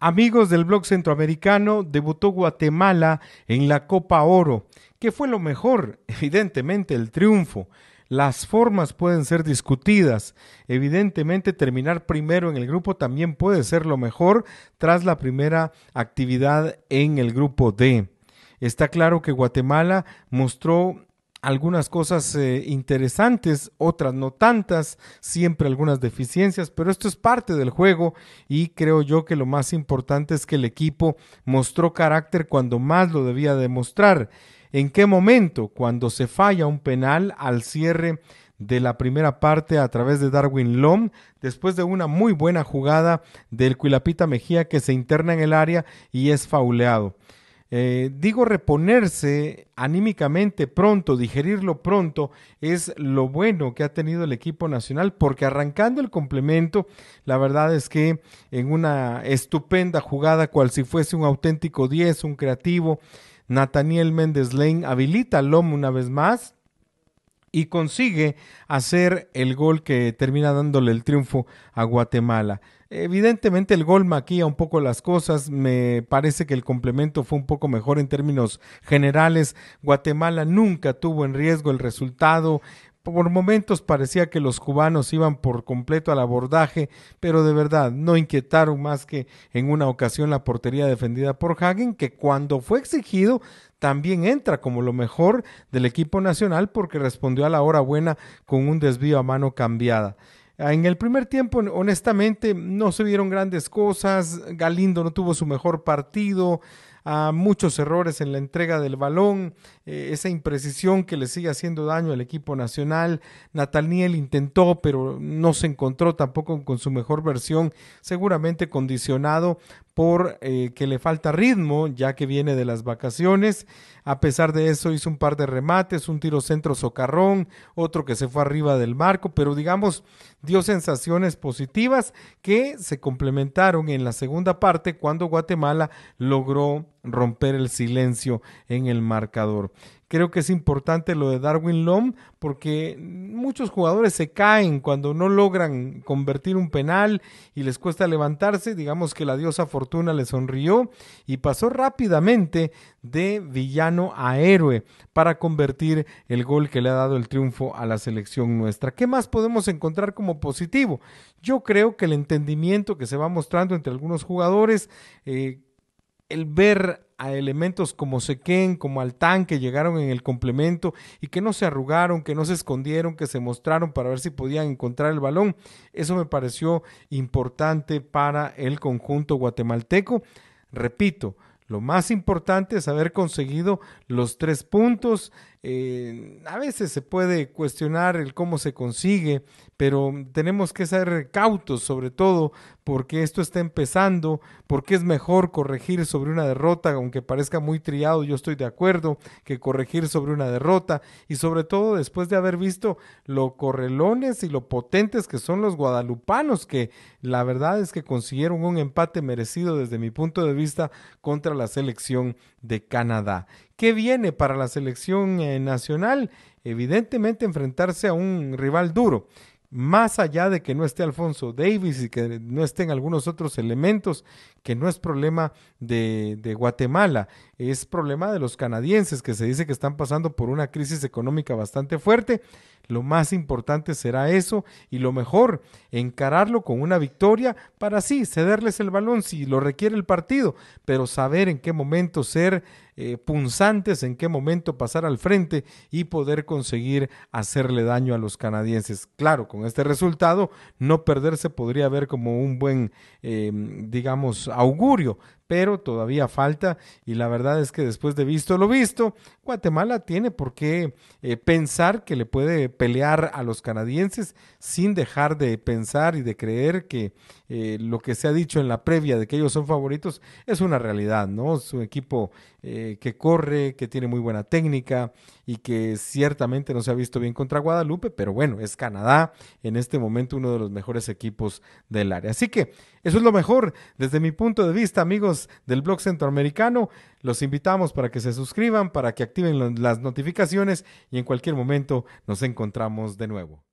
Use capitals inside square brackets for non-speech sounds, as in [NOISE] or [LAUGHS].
Amigos del blog centroamericano, debutó Guatemala en la Copa Oro. que fue lo mejor? [LAUGHS] Evidentemente el triunfo. Las formas pueden ser discutidas. Evidentemente terminar primero en el grupo también puede ser lo mejor tras la primera actividad en el grupo D. Está claro que Guatemala mostró algunas cosas eh, interesantes, otras no tantas, siempre algunas deficiencias, pero esto es parte del juego y creo yo que lo más importante es que el equipo mostró carácter cuando más lo debía demostrar. ¿En qué momento? Cuando se falla un penal al cierre de la primera parte a través de Darwin Lom, después de una muy buena jugada del Cuilapita Mejía que se interna en el área y es fauleado. Eh, digo reponerse anímicamente pronto, digerirlo pronto, es lo bueno que ha tenido el equipo nacional, porque arrancando el complemento, la verdad es que en una estupenda jugada, cual si fuese un auténtico 10, un creativo, Nathaniel Méndez Lane habilita a LOM una vez más y consigue hacer el gol que termina dándole el triunfo a Guatemala. Evidentemente el gol maquilla un poco las cosas, me parece que el complemento fue un poco mejor en términos generales. Guatemala nunca tuvo en riesgo el resultado, por momentos parecía que los cubanos iban por completo al abordaje, pero de verdad no inquietaron más que en una ocasión la portería defendida por Hagen, que cuando fue exigido también entra como lo mejor del equipo nacional porque respondió a la hora buena con un desvío a mano cambiada. En el primer tiempo, honestamente, no se vieron grandes cosas. Galindo no tuvo su mejor partido a muchos errores en la entrega del balón, eh, esa imprecisión que le sigue haciendo daño al equipo nacional. Nathaniel intentó, pero no se encontró tampoco con su mejor versión, seguramente condicionado por eh, que le falta ritmo, ya que viene de las vacaciones. A pesar de eso, hizo un par de remates, un tiro centro socarrón, otro que se fue arriba del marco, pero digamos, dio sensaciones positivas que se complementaron en la segunda parte cuando Guatemala logró romper el silencio en el marcador. Creo que es importante lo de Darwin Lom porque muchos jugadores se caen cuando no logran convertir un penal y les cuesta levantarse. Digamos que la diosa Fortuna le sonrió y pasó rápidamente de villano a héroe para convertir el gol que le ha dado el triunfo a la selección nuestra. ¿Qué más podemos encontrar como positivo? Yo creo que el entendimiento que se va mostrando entre algunos jugadores, eh, el ver a elementos como Sequén, como Altán, que llegaron en el complemento y que no se arrugaron, que no se escondieron, que se mostraron para ver si podían encontrar el balón. Eso me pareció importante para el conjunto guatemalteco. Repito, lo más importante es haber conseguido los tres puntos. Eh, a veces se puede cuestionar el cómo se consigue, pero tenemos que ser cautos sobre todo porque esto está empezando, porque es mejor corregir sobre una derrota, aunque parezca muy triado, yo estoy de acuerdo, que corregir sobre una derrota y sobre todo después de haber visto lo correlones y lo potentes que son los guadalupanos, que la verdad es que consiguieron un empate merecido desde mi punto de vista contra la selección de Canadá. ¿Qué viene para la selección eh, nacional? Evidentemente enfrentarse a un rival duro más allá de que no esté Alfonso Davis y que no estén algunos otros elementos, que no es problema de, Guatemala, es problema de los canadienses que se dice que están pasando por una crisis económica bastante fuerte. Lo más importante será eso y lo mejor, encararlo con una victoria para sí, cederles el balón si lo requiere el partido, pero saber en qué momento ser eh, punzantes en qué momento pasar al frente y poder conseguir hacerle daño a los canadienses. Claro, con este resultado, no perderse podría ver como un buen, eh, digamos, augurio pero todavía falta y la verdad es que después de visto lo visto, Guatemala tiene por qué eh, pensar que le puede pelear a los canadienses sin dejar de pensar y de creer que eh, lo que se ha dicho en la previa de que ellos son favoritos es una realidad, ¿no? Es un equipo eh, que corre, que tiene muy buena técnica, y que ciertamente no se ha visto bien contra Guadalupe, pero bueno, es Canadá en este momento uno de los mejores equipos del área. Así que eso es lo mejor desde mi punto de vista, amigos del blog centroamericano. Los invitamos para que se suscriban, para que activen las notificaciones y en cualquier momento nos encontramos de nuevo.